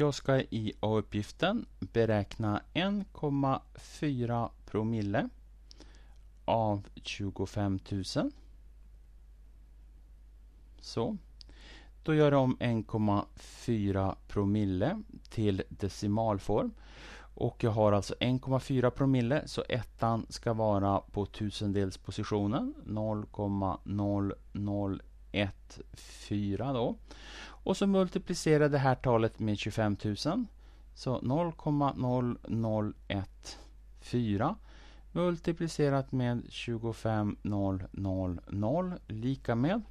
Jag ska i A-uppgiften beräkna 1,4 promille av 25 000. Så. Då gör jag om 1,4 promille till decimalform. Och jag har alltså 1,4 promille så ettan ska vara på tusendelspositionen 0,0014 då. Och så multiplicera det här talet med 25 000. Så 0,0014 multiplicerat med 25000 lika med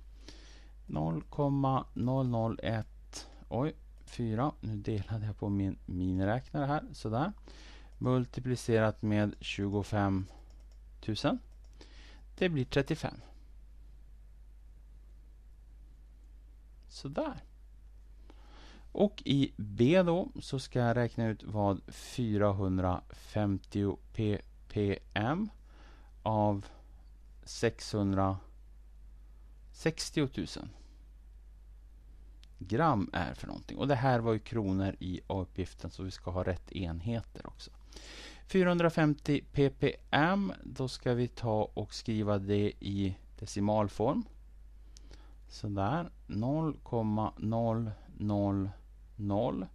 0,0014 Nu delade jag på min miniräknare här, sådär. Multiplicerat med 25 000. Det blir 35. Sådär. Och i B då så ska jag räkna ut vad 450 ppm av 660 000 gram är för någonting. Och det här var ju kronor i a uppgiften så vi ska ha rätt enheter också. 450 ppm, då ska vi ta och skriva det i decimalform. Sådär, 0,000 0,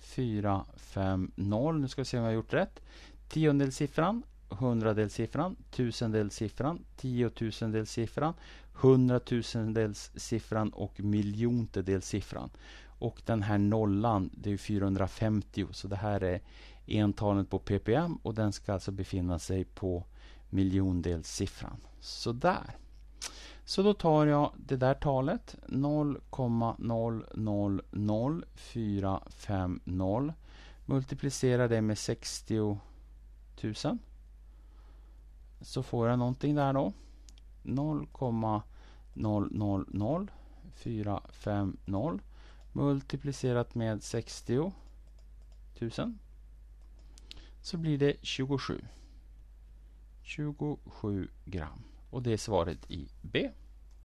4, 5, 0. Nu ska vi se om jag har gjort rätt. Tiondelsiffran, hundradelssiffran, tusendelssiffran, tiotusendelssiffran, hundratusendelssiffran och miljontedelssiffran. Och den här nollan, det är 450, så det här är entalet på ppm och den ska alltså befinna sig på miljondelssiffran. Sådär. Så då tar jag det där talet 0,000450 multiplicerar det med 60 000 så får jag någonting där då 0,000450 multiplicerat med 60 000 så blir det 27 27 gram och det är svaret i B.